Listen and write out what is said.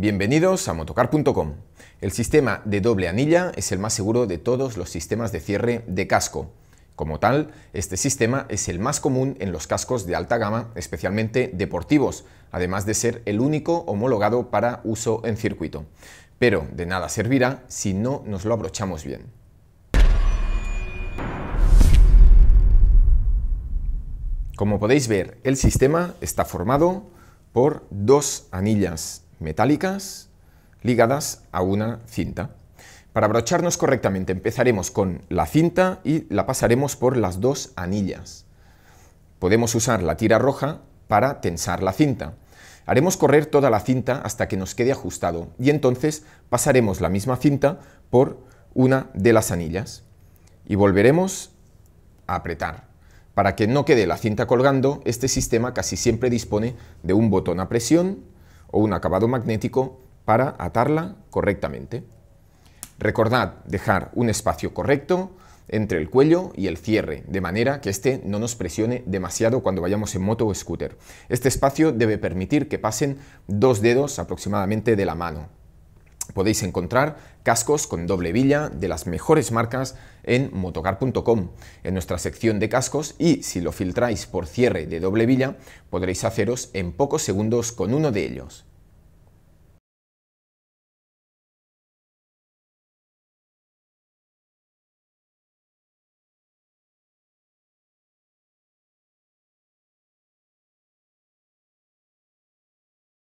Bienvenidos a motocar.com. El sistema de doble anilla es el más seguro de todos los sistemas de cierre de casco. Como tal, este sistema es el más común en los cascos de alta gama, especialmente deportivos, además de ser el único homologado para uso en circuito. Pero de nada servirá si no nos lo abrochamos bien. Como podéis ver, el sistema está formado por dos anillas metálicas ligadas a una cinta. Para abrocharnos correctamente empezaremos con la cinta y la pasaremos por las dos anillas. Podemos usar la tira roja para tensar la cinta. Haremos correr toda la cinta hasta que nos quede ajustado y entonces pasaremos la misma cinta por una de las anillas y volveremos a apretar. Para que no quede la cinta colgando, este sistema casi siempre dispone de un botón a presión o un acabado magnético para atarla correctamente. Recordad dejar un espacio correcto entre el cuello y el cierre, de manera que éste no nos presione demasiado cuando vayamos en moto o scooter. Este espacio debe permitir que pasen dos dedos aproximadamente de la mano. Podéis encontrar cascos con doble villa de las mejores marcas en motocar.com, en nuestra sección de cascos y si lo filtráis por cierre de doble villa podréis haceros en pocos segundos con uno de ellos.